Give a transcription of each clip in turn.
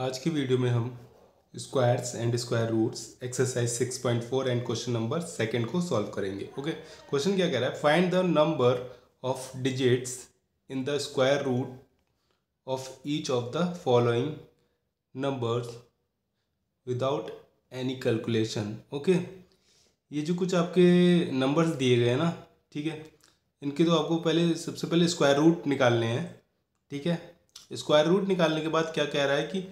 आज की वीडियो में हम squares and square roots exercise 6.4 and question number second को सॉल्व करेंगे ओके okay? क्वेश्चन क्या कह रहा है find the number of digits in the square root of each of the following numbers without any calculation okay ये जो कुछ आपके नंबर्स दिए गए हैं ना ठीक है इनके तो आपको पहले सबसे पहले स्क्वायर रूट निकालने हैं ठीक है स्क्वायर रूट निकालने के बाद क्या कह रहा है कि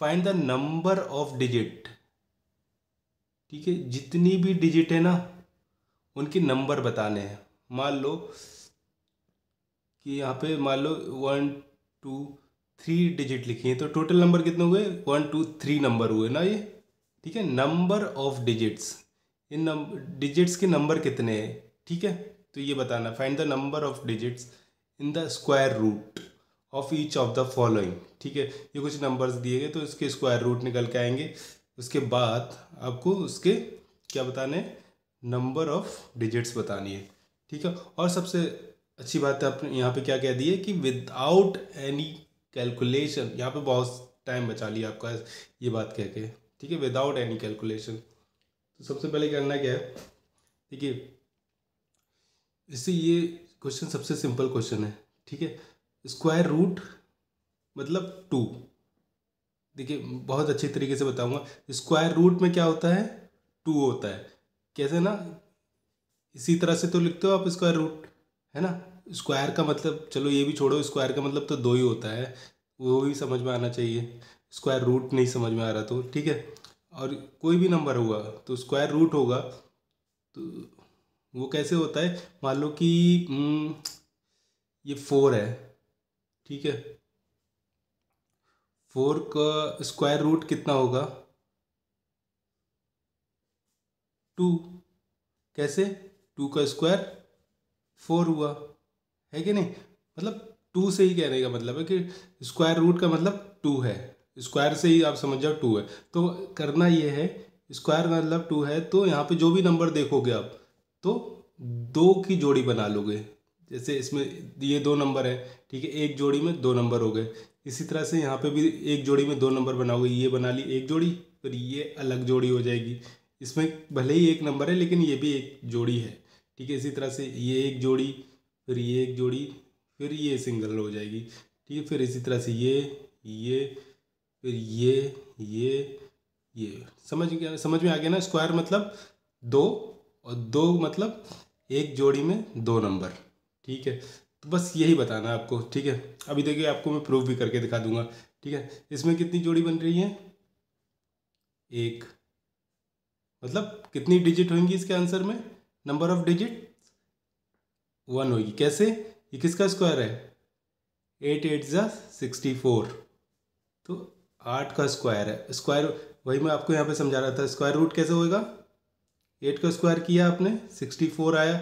find the number of digit ठीक है जितनी भी डिजिट है ना उनके नंबर बताने हैं मान लो कि यहाँ पे मान लो वन टू थ्री डिजिट लिखी है तो टोटल नंबर कितने हुए वन टू थ्री नंबर हुए ना ये ठीक है number of digits in number digits के नंबर कितने हैं ठीक है तो ये बताना find the number of digits in the square root of each of the following ठीक है ये कुछ नंबर्स दिए गए तो इसके स्क्वायर रूट निकल के आएंगे उसके बाद आपको उसके क्या बताने नंबर ऑफ डिजिट्स बतानी है ठीक है और सबसे अच्छी बात है आपने यहाँ पे क्या कह दिए कि विदाउट एनी कैलकुलेशन यहाँ पे बहुत टाइम बचा लिया आपका ये बात कह के ठीक है विदाउट एनी कैलकुलेशन तो सबसे पहले करना क्या है ठीक है इससे ये क्वेश्चन सबसे सिंपल क्वेश्चन है ठीक है स्क्वायर रूट मतलब टू देखिए बहुत अच्छी तरीके से बताऊंगा स्क्वायर रूट में क्या होता है टू होता है कैसे ना इसी तरह से तो लिखते हो आप स्क्वायर रूट है ना स्क्वायर का मतलब चलो ये भी छोड़ो स्क्वायर का मतलब तो दो ही होता है वो भी समझ में आना चाहिए स्क्वायर रूट नहीं समझ में आ रहा तो ठीक है और कोई भी नंबर होगा तो स्क्वायर रूट होगा तो वो कैसे होता है मान लो कि हम्म, ये फोर है ठीक है फोर का स्क्वायर रूट कितना होगा टू कैसे टू का स्क्वायर फोर हुआ है कि नहीं मतलब टू से ही कहने का मतलब है कि स्क्वायर रूट का मतलब टू है स्क्वायर से ही आप समझ जाओ टू है तो करना ये है स्क्वायर मतलब टू है तो यहाँ पे जो भी नंबर देखोगे आप तो दो की जोड़ी बना लोगे जैसे इसमें ये दो नंबर है ठीक है एक जोड़ी में दो नंबर हो गए इसी तरह से यहाँ पे भी एक जोड़ी में दो नंबर बनाओगे ये बना ली एक जोड़ी फिर ये अलग जोड़ी हो जाएगी इसमें भले ही एक नंबर है लेकिन ये भी एक जोड़ी है ठीक है इसी तरह से ये एक जोड़ी फिर ये एक जोड़ी फिर ये सिंगल हो जाएगी ठीक है फिर इसी तरह से ये ये फिर ये ये ये समझ गया समझ में आ गया ना स्क्वायर मतलब दो और दो मतलब एक जोड़ी में दो नंबर ठीक है तो बस यही बताना आपको ठीक है अभी देखिए आपको मैं प्रूफ भी करके दिखा दूंगा ठीक है इसमें कितनी जोड़ी बन रही है एक मतलब कितनी डिजिट होंगी इसके आंसर में नंबर ऑफ डिजिट वन होगी कैसे ये किसका स्क्वायर है एट एट ज़ा सिक्सटी फोर तो आठ का स्क्वायर है स्क्वायर वही मैं आपको यहाँ पे समझा रहा था स्क्वायर रूट कैसे होएगा एट का स्क्वायर किया आपने सिक्सटी फोर आया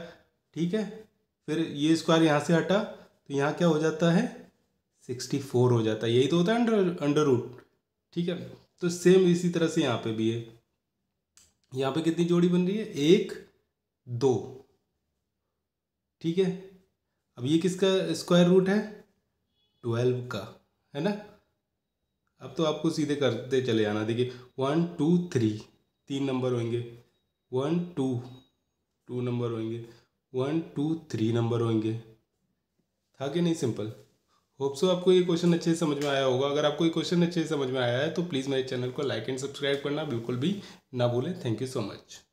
ठीक है फिर ये स्क्वायर यहाँ से हटा तो यहाँ क्या हो जाता है सिक्सटी फोर हो जाता है यही तो होता है अंडर अंडर रूट ठीक है तो सेम इसी तरह से यहाँ पे भी है यहाँ पे कितनी जोड़ी बन रही है एक दो ठीक है अब ये किसका स्क्वायर रूट है ट्वेल्व का है ना अब तो आपको सीधे करते चले आना देखिए वन टू थ्री तीन नंबर होंगे वन टू टू नंबर होंगे वन टू थ्री नंबर होंगे था कि नहीं सिंपल होप सो आपको ये क्वेश्चन अच्छे से समझ में आया होगा अगर आपको ये क्वेश्चन अच्छे से समझ में आया है तो प्लीज़ मेरे चैनल को लाइक एंड सब्सक्राइब करना बिल्कुल भी ना भूलें थैंक यू सो मच